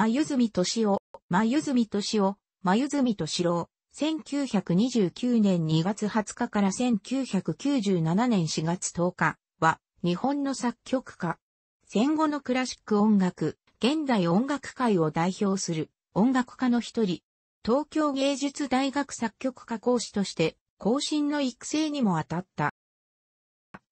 眉住敏夫、眉住敏夫、眉住敏郎、1929年2月20日から1997年4月10日は、日本の作曲家。戦後のクラシック音楽、現代音楽界を代表する音楽家の一人、東京芸術大学作曲家講師として、後進の育成にも当たった。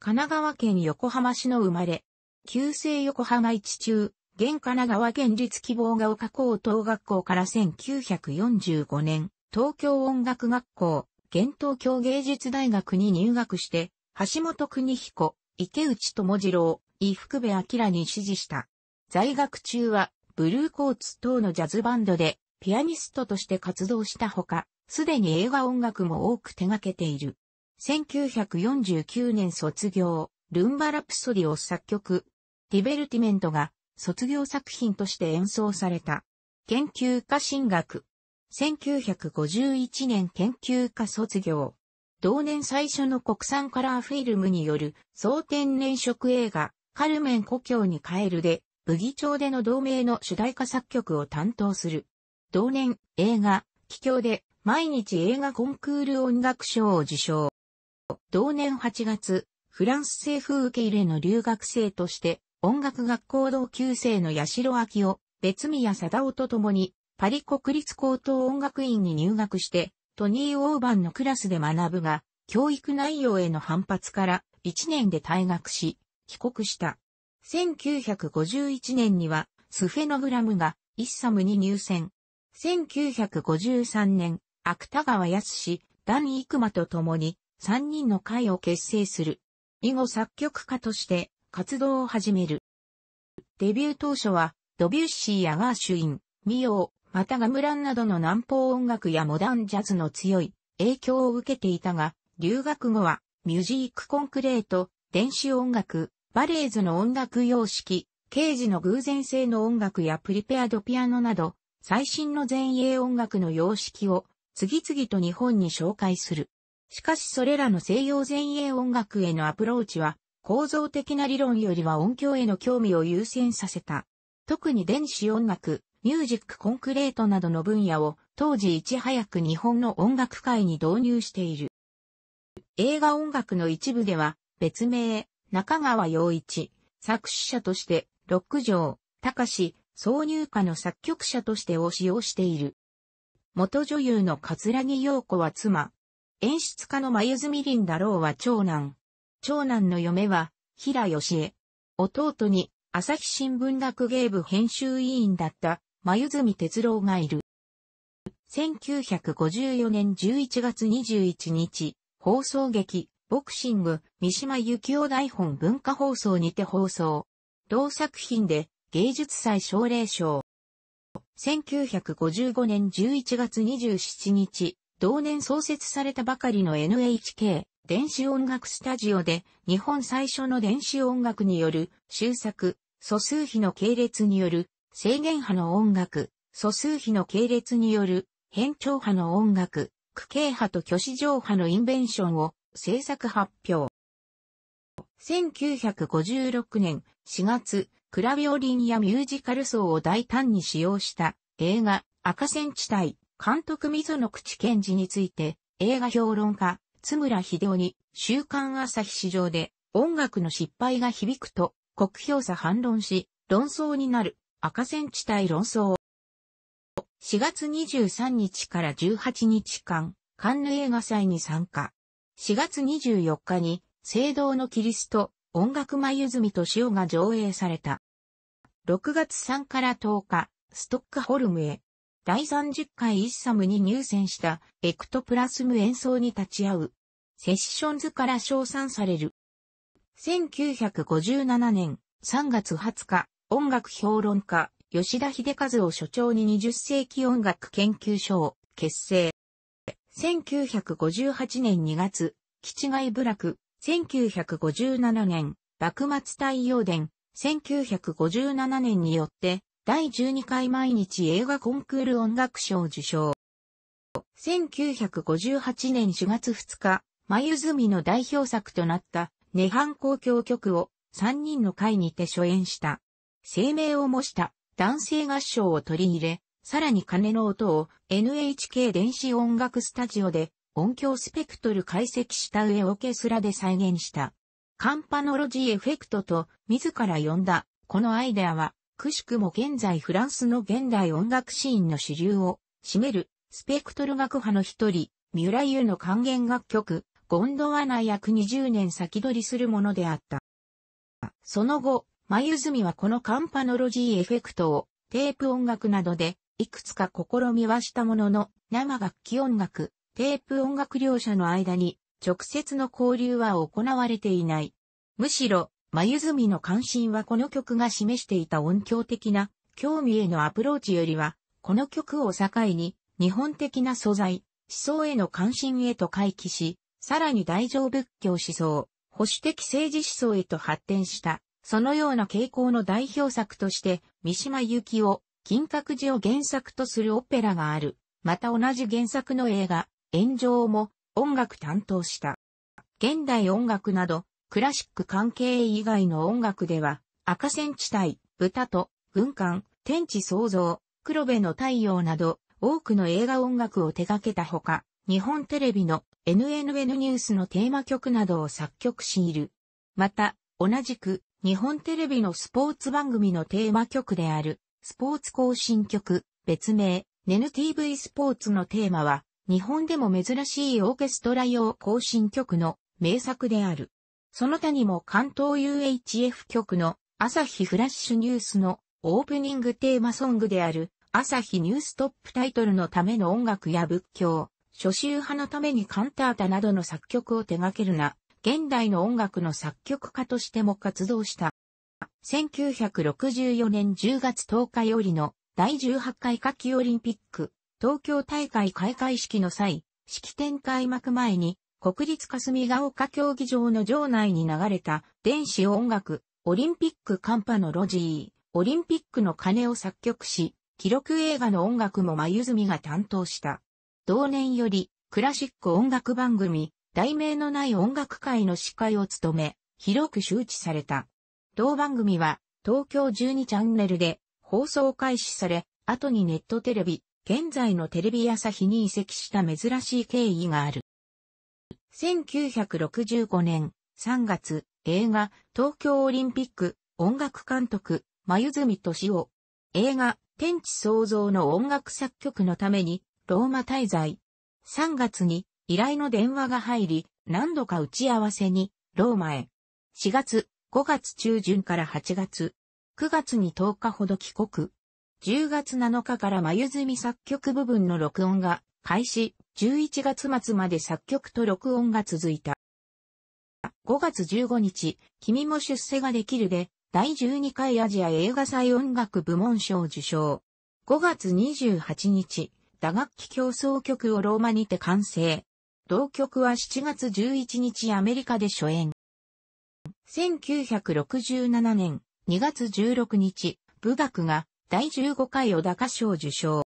神奈川県横浜市の生まれ、旧姓横浜市中、現神奈川県立希望が丘高等学校から1945年、東京音楽学校、現東京芸術大学に入学して、橋本邦彦、池内智次郎、伊福部明に指示した。在学中は、ブルーコーツ等のジャズバンドで、ピアニストとして活動したほか、すでに映画音楽も多く手掛けている。1949年卒業、ルンバラプソディを作曲、ディベルティメントが卒業作品として演奏された。研究家進学。1951年研究家卒業。同年最初の国産カラーフィルムによる総天然色映画、カルメン故郷に帰るで、武義町での同名の主題歌作曲を担当する。同年、映画、帰郷で、毎日映画コンクール音楽賞を受賞。同年8月、フランス政府受け入れの留学生として、音楽学校同級生の八代明夫、別宮貞夫と共に、パリ国立高等音楽院に入学して、トニー・オーバンのクラスで学ぶが、教育内容への反発から1年で退学し、帰国した。1951年には、スフェノグラムがイッサムに入選。1953年、芥川康イクマと共に3人の会を結成する。以後作曲家として活動を始める。デビュー当初は、ドビュッシーやガーシュイン、ミオー、またガムランなどの南方音楽やモダンジャズの強い影響を受けていたが、留学後は、ミュージックコンクレート、電子音楽、バレーズの音楽様式、ケージの偶然性の音楽やプリペアドピアノなど、最新の前衛音楽の様式を次々と日本に紹介する。しかしそれらの西洋前衛音楽へのアプローチは構造的な理論よりは音響への興味を優先させた。特に電子音楽、ミュージックコンクレートなどの分野を当時いち早く日本の音楽界に導入している。映画音楽の一部では別名、中川洋一、作詞者として、六条、隆、挿入歌の作曲者としてを使用している。元女優の葛城陽子は妻。演出家の真由美林だろうは長男。長男の嫁は、平義恵。弟に、朝日新聞学芸部編集委員だった、真泉哲郎がいる。1954年11月21日、放送劇、ボクシング、三島由紀夫台本文化放送にて放送。同作品で、芸術祭奨励賞。1955年11月27日、同年創設されたばかりの NHK、電子音楽スタジオで日本最初の電子音楽による修作、素数比の系列による制限波の音楽、素数比の系列による変調波の音楽、区形波と虚子上波のインベンションを制作発表。1956年4月、クラビオリンやミュージカル層を大胆に使用した映画赤線地帯監督溝野口検治について映画評論家津村秀夫に、週刊朝日市場で、音楽の失敗が響くと、国評差反論し、論争になる、赤線地帯論争。4月23日から18日間、カンヌ映画祭に参加。4月24日に、聖堂のキリスト、音楽眉泉と塩が上映された。6月3から10日、ストックホルムへ、第30回イッサムに入選したエクトプラスム演奏に立ち会う。セッションズから称賛される。1957年3月20日、音楽評論家、吉田秀和を所長に20世紀音楽研究所を結成。1958年2月、基地外部落、1957年、幕末太陽伝、1957年によって、第12回毎日映画コンクール音楽賞受賞。1958年4月2日、眉墨の代表作となった、涅槃公共曲を3人の会にて初演した。声明を模した男性合唱を取り入れ、さらに鐘の音を NHK 電子音楽スタジオで音響スペクトル解析した上オーケスラで再現した。カンパノロジーエフェクトと自ら呼んだこのアイデアはくしくも現在フランスの現代音楽シーンの主流を占めるスペクトル学派の一人、三浦優の還元楽曲、ゴンドワナ約20年先取りするものであった。その後、眉泉はこのカンパノロジーエフェクトをテープ音楽などでいくつか試みはしたものの生楽器音楽、テープ音楽両者の間に直接の交流は行われていない。むしろ眉墨の関心はこの曲が示していた音響的な興味へのアプローチよりは、この曲を境に、日本的な素材、思想への関心へと回帰し、さらに大乗仏教思想、保守的政治思想へと発展した、そのような傾向の代表作として、三島由紀夫、金閣寺を原作とするオペラがある。また同じ原作の映画、炎上も音楽担当した。現代音楽など、クラシック関係以外の音楽では、赤線地帯、豚と、軍艦、天地創造、黒部の太陽など、多くの映画音楽を手掛けたほか、日本テレビの NNN ニュースのテーマ曲などを作曲しいる。また、同じく、日本テレビのスポーツ番組のテーマ曲である、スポーツ更新曲、別名、n n t v スポーツのテーマは、日本でも珍しいオーケストラ用更新曲の名作である。その他にも関東 UHF 局の朝日フラッシュニュースのオープニングテーマソングである朝日ニューストップタイトルのための音楽や仏教、初習派のためにカンタータなどの作曲を手掛けるな、現代の音楽の作曲家としても活動した。1964年10月10日よりの第18回夏季オリンピック東京大会開会式の際、式典開幕前に国立霞ヶ丘競技場の場内に流れた電子音楽、オリンピックカンパのロジー、オリンピックの鐘を作曲し、記録映画の音楽も真由が担当した。同年より、クラシック音楽番組、題名のない音楽会の司会を務め、広く周知された。同番組は、東京12チャンネルで放送開始され、後にネットテレビ、現在のテレビ朝日に移籍した珍しい経緯がある。1965年3月、映画、東京オリンピック、音楽監督、眉住敏夫。映画、天地創造の音楽作曲のために、ローマ滞在。3月に、依頼の電話が入り、何度か打ち合わせに、ローマへ。4月、5月中旬から8月。9月に10日ほど帰国。10月7日から眉住作曲部分の録音が開始、11月末まで作曲と録音が続いた。5月15日、君も出世ができるで、第12回アジア映画祭音楽部門賞受賞。5月28日、打楽器競争曲をローマにて完成。同曲は7月11日アメリカで初演。1967年2月16日、武学が第15回小高賞受賞。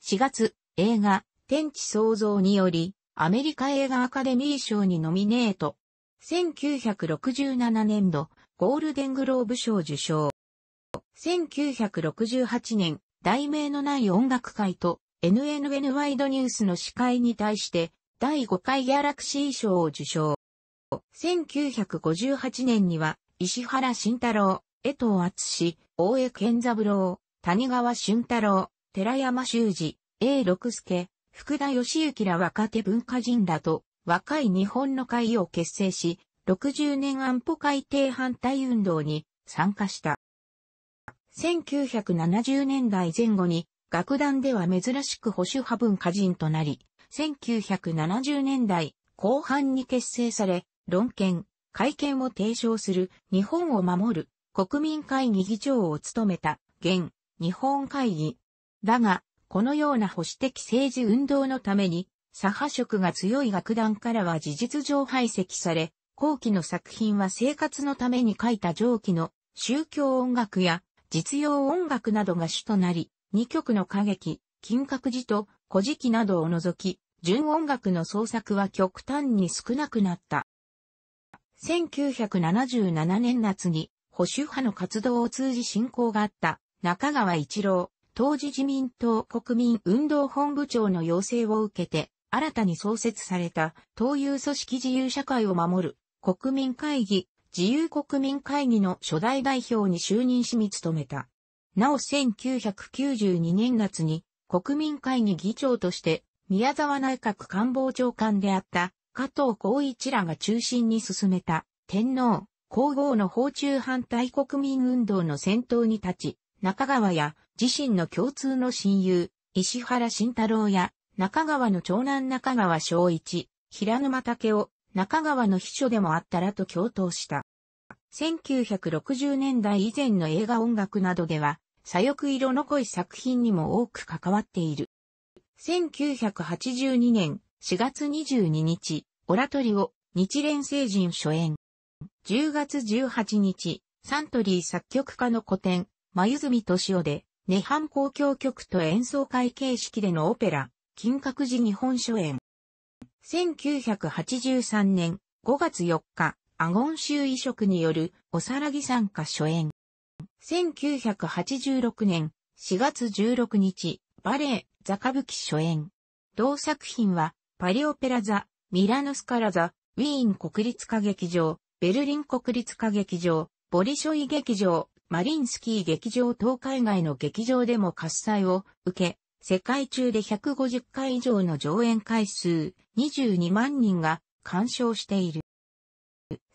4月、映画、天地創造により、アメリカ映画アカデミー賞にノミネート。1967年度、ゴールデングローブ賞受賞。1968年、題名のない音楽会と NNN ワイドニュースの司会に対して第5回ギャラクシー賞を受賞。1958年には石原慎太郎、江藤敦大江健三郎、谷川俊太郎、寺山修司、A 六助、福田義行ら若手文化人らと若い日本の会を結成し、60年安保改定反対運動に参加した。1970年代前後に楽団では珍しく保守派文化人となり、1970年代後半に結成され、論憲、会見を提唱する日本を守る国民会議議長を務めた現日本会議。だが、このような保守的政治運動のために、左派色が強い楽団からは事実上排斥され、後期の作品は生活のために書いた上記の宗教音楽や実用音楽などが主となり、二曲の歌劇、金閣寺と古事記などを除き、純音楽の創作は極端に少なくなった。1977年夏に保守派の活動を通じ進行があった中川一郎、当時自民党国民運動本部長の要請を受けて、新たに創設された、党友組織自由社会を守る、国民会議、自由国民会議の初代代表に就任し見務めた。なお1992年夏に、国民会議議長として、宮沢内閣官房長官であった、加藤浩一らが中心に進めた、天皇、皇后の訪中反対国民運動の先頭に立ち、中川や自身の共通の親友、石原慎太郎や、中川の長男中川昭一、平沼武夫、中川の秘書でもあったらと共闘した。1960年代以前の映画音楽などでは、左翼色の濃い作品にも多く関わっている。1982年4月22日、オラトリオ、日蓮聖人初演。10月18日、サントリー作曲家の古典、真由泉敏夫で、涅槃交響曲と演奏会形式でのオペラ、金閣寺日本書演。1983年5月4日、アゴン州移植によるおさらぎ参加初演。1986年4月16日、バレエ、ザ歌舞伎初演。同作品は、パリオペラ座、ミラノスカラザ、ウィーン国立歌劇場、ベルリン国立歌劇場、ボリショイ劇場、マリンスキー劇場等海外の劇場でも喝采を受け、世界中で150回以上の上演回数22万人が鑑賞している。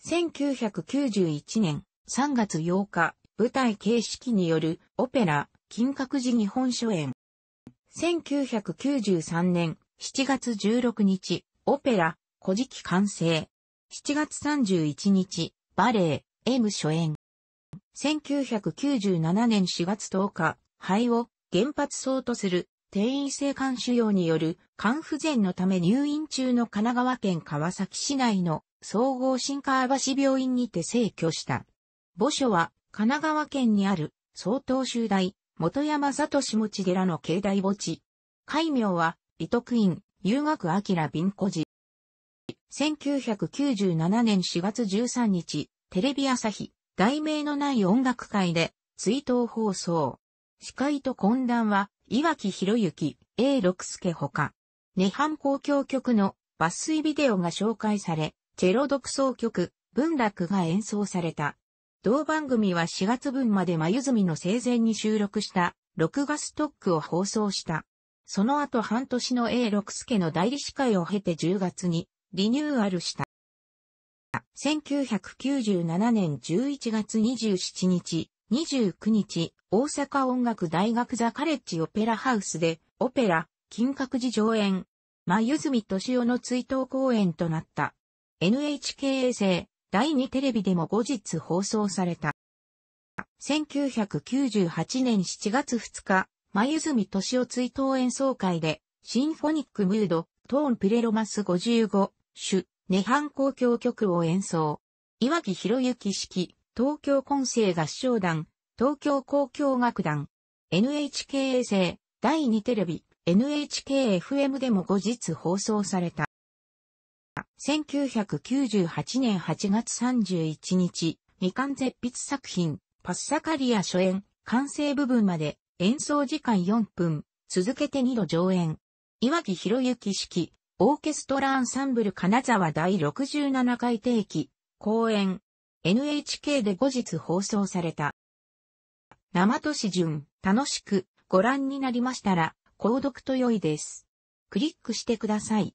1991年3月8日、舞台形式によるオペラ、金閣寺日本初演。1993年7月16日、オペラ、古事記完成。7月31日、バレエ、M 初演。1997年4月10日、肺を原発層とする転移性肝腫瘍による肝不全のため入院中の神奈川県川崎市内の総合新川橋病院にて逝去した。墓所は神奈川県にある総統集大元山里下持寺の境内墓地。戒名は、李徳院、遊学明敏子寺。1997年4月13日、テレビ朝日、題名のない音楽会で、追悼放送。司会と懇談は、岩木博之、A 六助ほか、涅槃公共曲の抜粋ビデオが紹介され、チェロ独奏曲、文楽が演奏された。同番組は4月分まで眉積の生前に収録した、録画ストックを放送した。その後半年の A 六助の代理司会を経て10月にリニューアルした。1997年11月27日、29日、大阪音楽大学ザカレッジオペラハウスで、オペラ、金閣寺上演、真泉敏夫の追悼公演となった。NHK 衛星、第2テレビでも後日放送された。1998年7月2日、真泉敏夫追悼演奏会で、シンフォニックムード、トーンプレロマス55、主、涅槃交響曲を演奏。岩木博之式、東京混声合唱団、東京交響楽団、NHK 衛星、第2テレビ、NHKFM でも後日放送された。1998年8月31日、未完絶筆作品、パッサカリア初演、完成部分まで演奏時間4分、続けて2度上演。岩木博之式、オーケストラアンサンブル金沢第67回定期、公演、NHK で後日放送された。生都市順、楽しくご覧になりましたら、購読と良いです。クリックしてください。